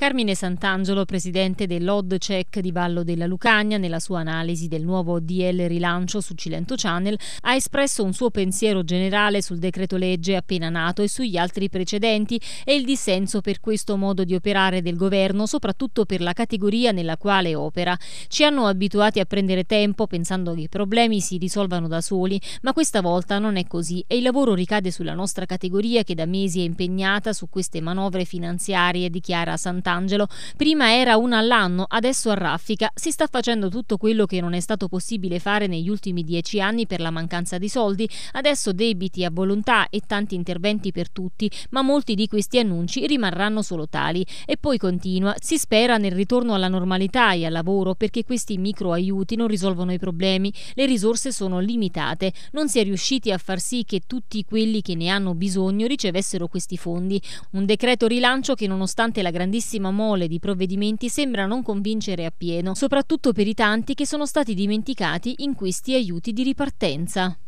Carmine Sant'Angelo, presidente dell'ODCEC di Vallo della Lucagna, nella sua analisi del nuovo DL rilancio su Cilento Channel, ha espresso un suo pensiero generale sul decreto legge appena nato e sugli altri precedenti e il dissenso per questo modo di operare del governo, soprattutto per la categoria nella quale opera. Ci hanno abituati a prendere tempo pensando che i problemi si risolvano da soli, ma questa volta non è così e il lavoro ricade sulla nostra categoria che da mesi è impegnata su queste manovre finanziarie, dichiara Sant'Angelo Sant'Angelo. Prima era una all'anno, adesso a raffica. Si sta facendo tutto quello che non è stato possibile fare negli ultimi dieci anni per la mancanza di soldi, adesso debiti a volontà e tanti interventi per tutti, ma molti di questi annunci rimarranno solo tali. E poi continua, si spera nel ritorno alla normalità e al lavoro perché questi micro aiuti non risolvono i problemi, le risorse sono limitate, non si è riusciti a far sì che tutti quelli che ne hanno bisogno ricevessero questi fondi. Un decreto rilancio che nonostante la grandissima l'ennesima mole di provvedimenti sembra non convincere appieno, soprattutto per i tanti che sono stati dimenticati in questi aiuti di ripartenza.